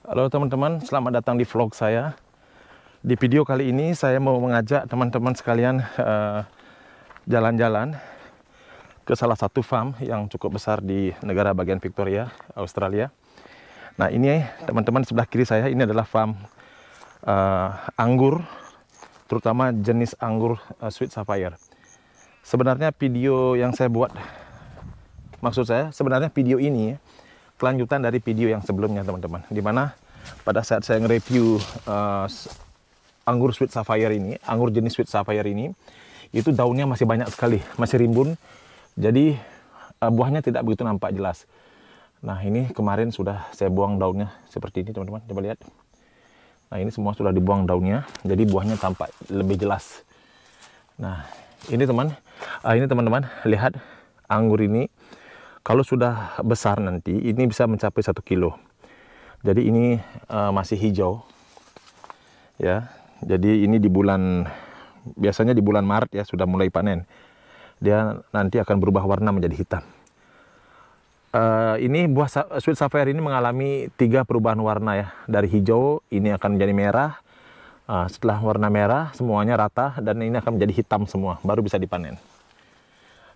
Halo teman-teman, selamat datang di vlog saya. Di video kali ini saya mau mengajak teman-teman sekalian eh, jalan-jalan uh, ke salah satu farm yang cukup besar di negara bagian Victoria, Australia. Nah ini teman-teman sebelah kiri saya ini adalah farm uh, anggur, terutama jenis anggur uh, sweet sapphire. Sebenarnya video yang saya buat, maksud saya sebenarnya video ini kelanjutan dari video yang sebelumnya teman-teman dimana pada saat saya nge-review uh, anggur sweet sapphire ini anggur jenis sweet sapphire ini itu daunnya masih banyak sekali masih rimbun jadi uh, buahnya tidak begitu nampak jelas nah ini kemarin sudah saya buang daunnya seperti ini teman-teman coba lihat nah ini semua sudah dibuang daunnya jadi buahnya tampak lebih jelas nah ini teman uh, ini teman-teman lihat anggur ini kalau sudah besar nanti, ini bisa mencapai satu kilo. Jadi ini uh, masih hijau, ya. Jadi ini di bulan biasanya di bulan Maret ya sudah mulai panen. Dia nanti akan berubah warna menjadi hitam. Uh, ini buah sweet sapphire ini mengalami tiga perubahan warna ya. Dari hijau ini akan menjadi merah. Uh, setelah warna merah semuanya rata dan ini akan menjadi hitam semua, baru bisa dipanen.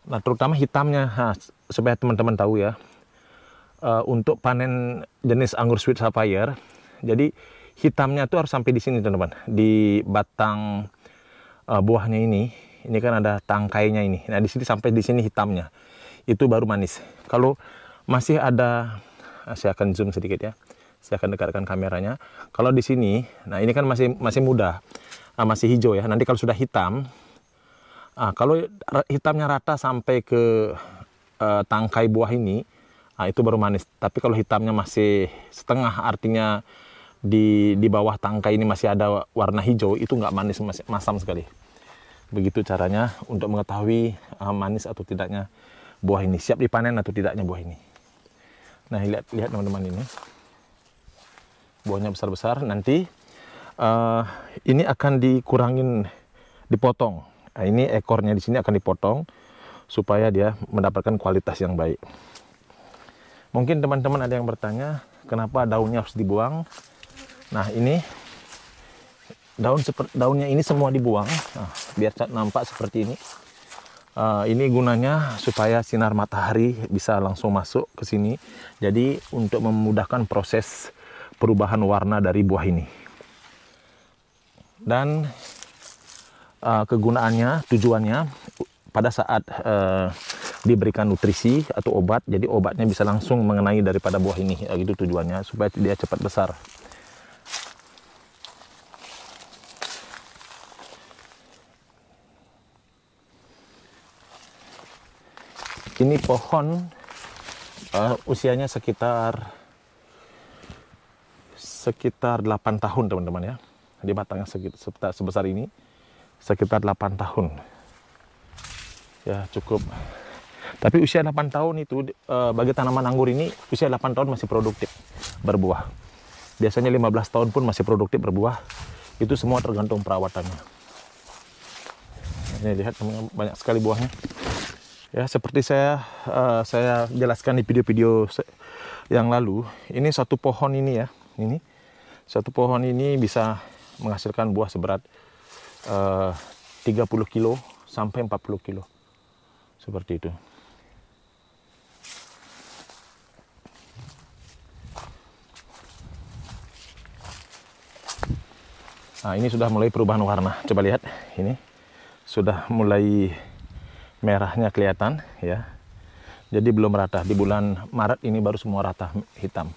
Nah, terutama hitamnya, ha, supaya teman-teman tahu ya, uh, untuk panen jenis anggur sweet sapphire, jadi hitamnya itu harus sampai di sini teman-teman, di batang uh, buahnya ini, ini kan ada tangkainya ini. Nah, di sini sampai di sini hitamnya, itu baru manis. Kalau masih ada, ah, saya akan zoom sedikit ya, saya akan dekatkan kameranya. Kalau di sini, nah ini kan masih masih muda, ah, masih hijau ya. Nanti kalau sudah hitam, Nah, kalau hitamnya rata sampai ke uh, tangkai buah ini, nah, itu baru manis. Tapi kalau hitamnya masih setengah, artinya di di bawah tangkai ini masih ada warna hijau, itu nggak manis, masih masam sekali. Begitu caranya untuk mengetahui uh, manis atau tidaknya buah ini, siap dipanen atau tidaknya buah ini. Nah, lihat lihat teman-teman ini. Buahnya besar-besar, nanti uh, ini akan dikurangin, dipotong Nah, ini ekornya di sini akan dipotong supaya dia mendapatkan kualitas yang baik. Mungkin teman-teman ada yang bertanya, kenapa daunnya harus dibuang? Nah, ini daun seperti daunnya ini semua dibuang. Nah, biar nampak seperti ini. Uh, ini gunanya supaya sinar matahari bisa langsung masuk ke sini. Jadi untuk memudahkan proses perubahan warna dari buah ini. Dan uh, kegunaannya, tujuannya pada saat uh, diberikan nutrisi atau obat, jadi obatnya bisa langsung mengenai daripada buah ini, uh, gitu tujuannya supaya dia cepat besar. Ini pohon uh, usianya sekitar sekitar 8 tahun teman-teman ya. Jadi batangnya sekitar sebesar ini sekitar 8 tahun ya cukup tapi usia 8 tahun itu eh, bagi tanaman anggur ini usia 8 tahun masih produktif berbuah biasanya 15 tahun pun masih produktif berbuah itu semua tergantung perawatannya ini lihat banyak sekali buahnya ya seperti saya eh, saya jelaskan di video-video yang lalu ini satu pohon ini ya ini satu pohon ini bisa menghasilkan buah seberat 30 eh, kilo sampai 40 kilo seperti itu nah ini sudah mulai perubahan warna coba lihat ini sudah mulai merahnya kelihatan ya jadi belum rata di bulan Maret ini baru semua rata hitam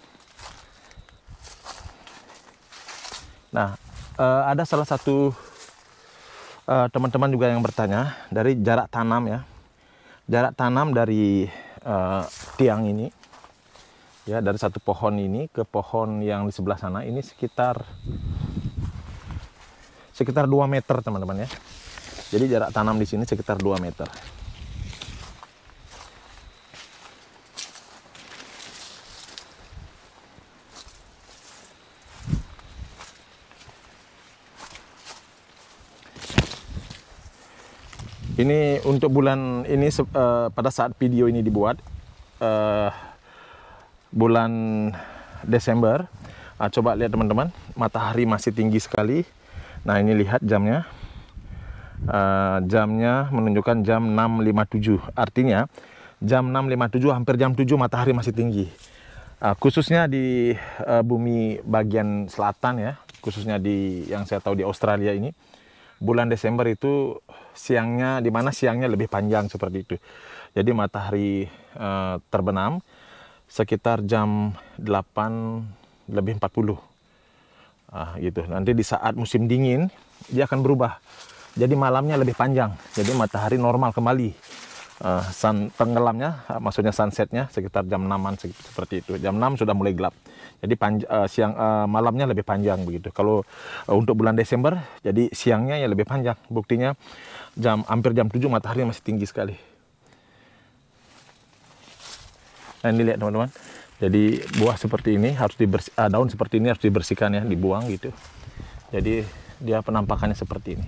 nah eh, ada salah satu Eh, teman-teman uh, juga yang bertanya dari jarak tanam ya jarak tanam dari uh, tiang ini ya dari satu pohon ini ke pohon yang di sebelah sana ini sekitar sekitar 2 meter teman-teman ya jadi jarak tanam di sini sekitar 2 meter ini untuk bulan ini uh, pada saat video ini dibuat uh, bulan Desember. Uh, coba lihat teman-teman, matahari masih tinggi sekali. Nah ini lihat jamnya. Uh, jamnya menunjukkan jam 6.57. Artinya jam 6.57 hampir jam 7 matahari masih tinggi. Uh, khususnya di uh, bumi bagian selatan ya, khususnya di yang saya tahu di Australia ini bulan Desember itu siangnya di mana siangnya lebih panjang seperti itu. Jadi matahari uh, terbenam sekitar jam 8 lebih 40. Uh, ah, gitu. Nanti di saat musim dingin dia akan berubah. Jadi malamnya lebih panjang. Jadi matahari normal kembali uh, sun tenggelamnya, uh, maksudnya sunsetnya sekitar jam 6 seperti itu. Jam 6 sudah mulai gelap. Jadi panj uh, siang uh, malamnya lebih panjang begitu. Kalau uh, untuk bulan Desember, jadi siangnya ya lebih panjang. Buktinya jam hampir jam 7 matahari masih tinggi sekali. Nah, ini lihat teman-teman. Jadi buah seperti ini harus dibersih, uh, daun seperti ini harus dibersihkan ya, dibuang gitu. Jadi dia penampakannya seperti ini.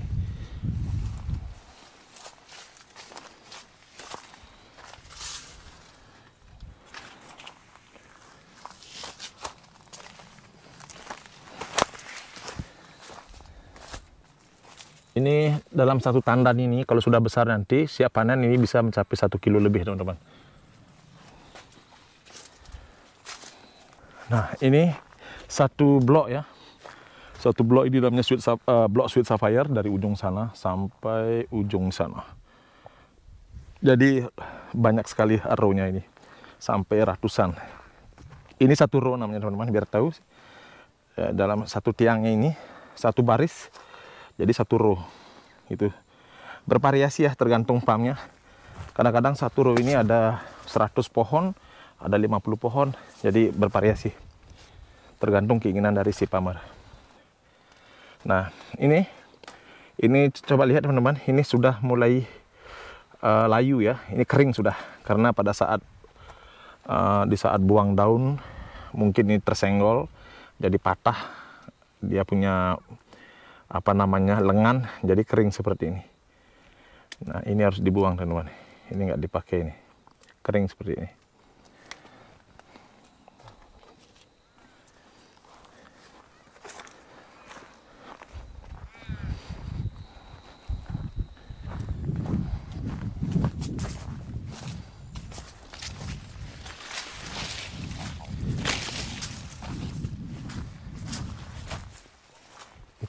Ini dalam satu tandan ini kalau sudah besar nanti siap panen ini bisa mencapai satu kilo lebih teman-teman. Nah ini satu blok ya, satu blok ini dalamnya sweet, uh, blok sweet sapphire dari ujung sana sampai ujung sana. Jadi banyak sekali row-nya ini, sampai ratusan. Ini satu row namanya teman-teman biar tahu. Ya, dalam satu tiangnya ini satu baris jadi satu row itu bervariasi ya tergantung pamnya. kadang-kadang satu row ini ada 100 pohon ada 50 pohon jadi bervariasi tergantung keinginan dari si pamer nah ini ini coba lihat teman-teman ini sudah mulai uh, layu ya ini kering sudah karena pada saat uh, di saat buang daun mungkin ini tersenggol jadi patah dia punya apa namanya lengan jadi kering seperti ini nah ini harus dibuang teman-teman ini nggak dipakai ini kering seperti ini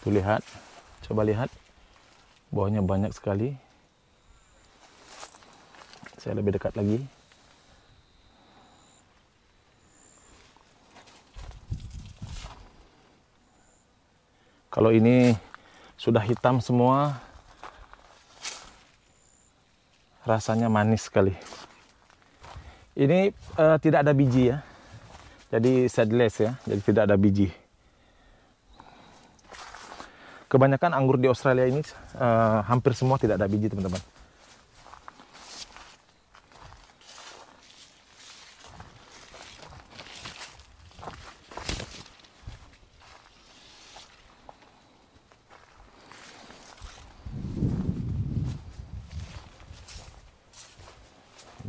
Itu lihat, coba lihat. Bawahnya banyak sekali. Saya lebih dekat lagi. Kalau ini sudah hitam semua, rasanya manis sekali. Ini uh, tidak ada biji ya, jadi seedless ya, jadi tidak ada biji. Kebanyakan anggur di Australia ini uh, hampir semua tidak ada biji, teman-teman.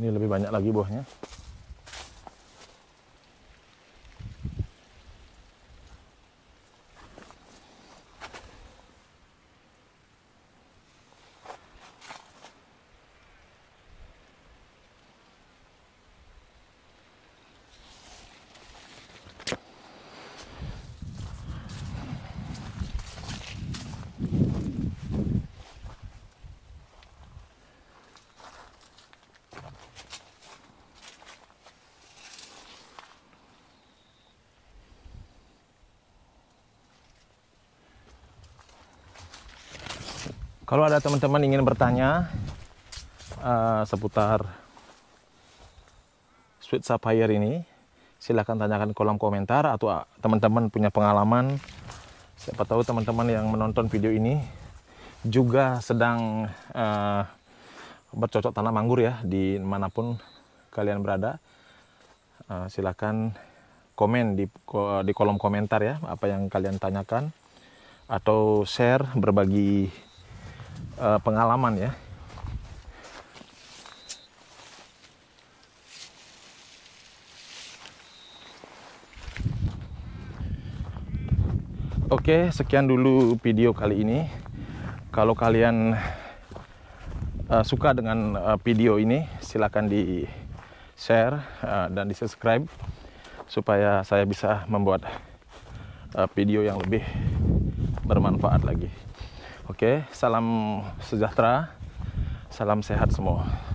Ini lebih banyak lagi buahnya. Kalau ada teman-teman ingin bertanya uh, seputar sweet sapphire ini, silahkan tanyakan di kolom komentar atau ah, teman-teman punya pengalaman. Siapa tahu teman-teman yang menonton video ini juga sedang uh, bercocok tanam anggur ya di manapun kalian berada. Uh, eh, silahkan komen di di kolom komentar ya apa yang kalian tanyakan atau share berbagi uh, pengalaman ya. Oke, sekian dulu video kali ini. Kalau kalian uh, suka dengan uh, video ini, silahkan di share uh, dan di subscribe supaya saya bisa membuat uh, video yang lebih bermanfaat lagi. Oke, salam sejahtera, salam sehat semua.